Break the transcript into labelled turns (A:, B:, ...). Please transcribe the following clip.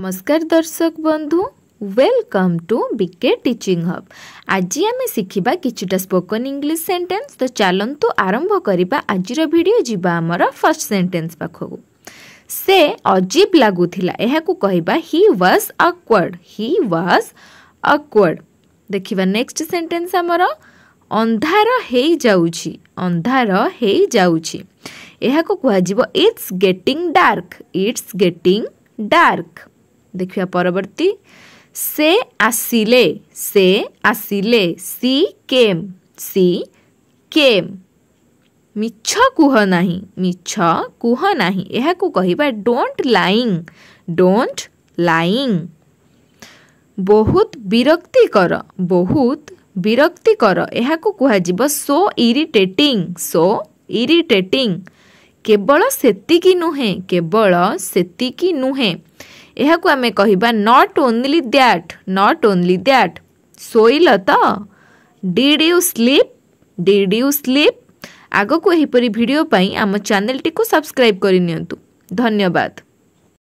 A: नमस्कार दर्शक बंधु welcome to BK teaching hub आज आम शिखा कि स्पोकन इंग्लिश सेंटेंस तो चलतु आरंभ करने आज भिडियो जामर फर्स्ट सेन्टेन्स पाखक से अजीब लगुला यह कह व्ज अक्वर्ड हि व्ज अक्वर्ड देखा नेक्स्ट सेन्टेन्स आमर अंधार हो अंधार हो जाऊँगी यह getting dark it's getting dark देखा परवर्ती से आसिले से आसिले सी केम सी केम मिछ कह ना मिछ कह ना यह कह डोंट लाइंग डोंट लाइंग बहुत विरक्ति कर बहुत विरक्ति कर यह कह सो इरिटेटिंग सो इरिटेटिंग केवल से नुहे केवल से नुहे ଏହାକୁ ଆମେ କହିବା not only that not only that ଶୋଇଲ ତ did you sleep did you sleep ଆଗକୁ ଏହିପରି ଭିଡ଼ିଓ ପାଇଁ ଆମ ଚ୍ୟାନେଲଟିକୁ ସବସ୍କ୍ରାଇବ୍ କରିନିଅନ୍ତୁ ଧନ୍ୟବାଦ